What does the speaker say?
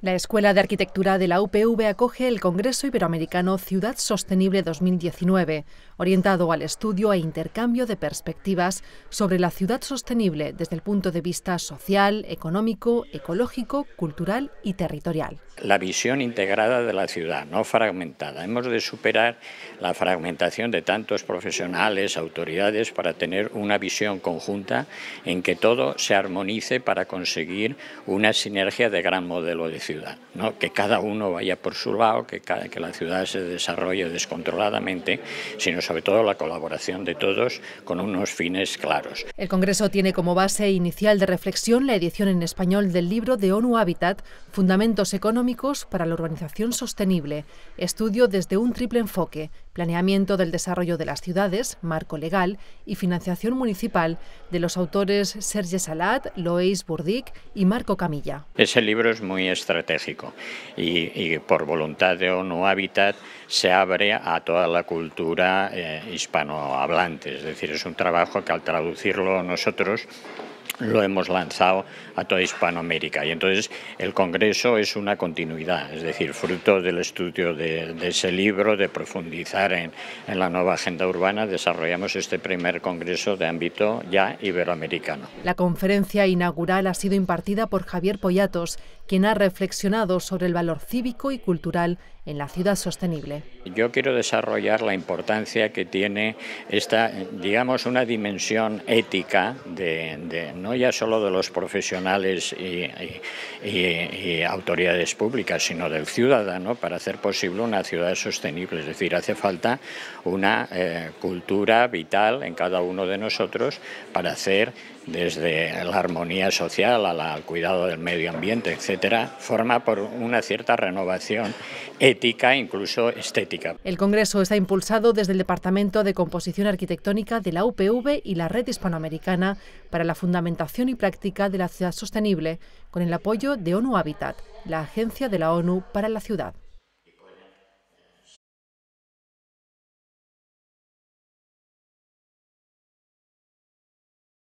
La Escuela de Arquitectura de la UPV acoge el Congreso Iberoamericano Ciudad Sostenible 2019, orientado al estudio e intercambio de perspectivas sobre la ciudad sostenible desde el punto de vista social, económico, ecológico, cultural y territorial. La visión integrada de la ciudad, no fragmentada. Hemos de superar la fragmentación de tantos profesionales, autoridades, para tener una visión conjunta en que todo se armonice para conseguir una sinergia de gran modelo de ciudad que cada uno vaya por su lado, que, la ciudad se desarrolle descontroladamente, sino sobre todo la colaboración de todos con unos fines claros. El Congreso tiene como base inicial de reflexión la edición en español del libro de ONU Habitat, Fundamentos Económicos para la Urbanización Sostenible, estudio desde un triple enfoque, planeamiento del desarrollo de las ciudades, marco legal y financiación municipal de los autores Serge Salat, Lois Burdic y Marco Camilla. Ese libro es muy extra y, por voluntad de ONU Hábitat se abre a toda la cultura eh, hispanohablante. Es decir, es un trabajo que al traducirlo nosotros lo hemos lanzado a toda Hispanoamérica. Y entonces el Congreso es una continuidad, es decir, fruto del estudio de, ese libro, de profundizar en, en, la nueva agenda urbana, desarrollamos este primer Congreso de ámbito ya iberoamericano. La conferencia inaugural ha sido impartida por Javier Pollatos, quien ha reflexionado sobre el valor cívico y cultural en la ciudad sostenible. Yo quiero desarrollar la importancia que tiene esta, digamos, una dimensión ética, de, no ya solo de los profesionales y, autoridades públicas, sino del ciudadano para hacer posible una ciudad sostenible. Es decir, hace falta una eh, cultura vital en cada uno de nosotros para hacer desde la armonía social al cuidado del medio ambiente, etcétera, forma por una cierta renovación ética, incluso el Congreso está impulsado desde el Departamento de Composición Arquitectónica de la UPV y la Red Hispanoamericana para la Fundamentación y Práctica de la Ciudad Sostenible, con el apoyo de ONU Habitat, la Agencia de la ONU para la Ciudad.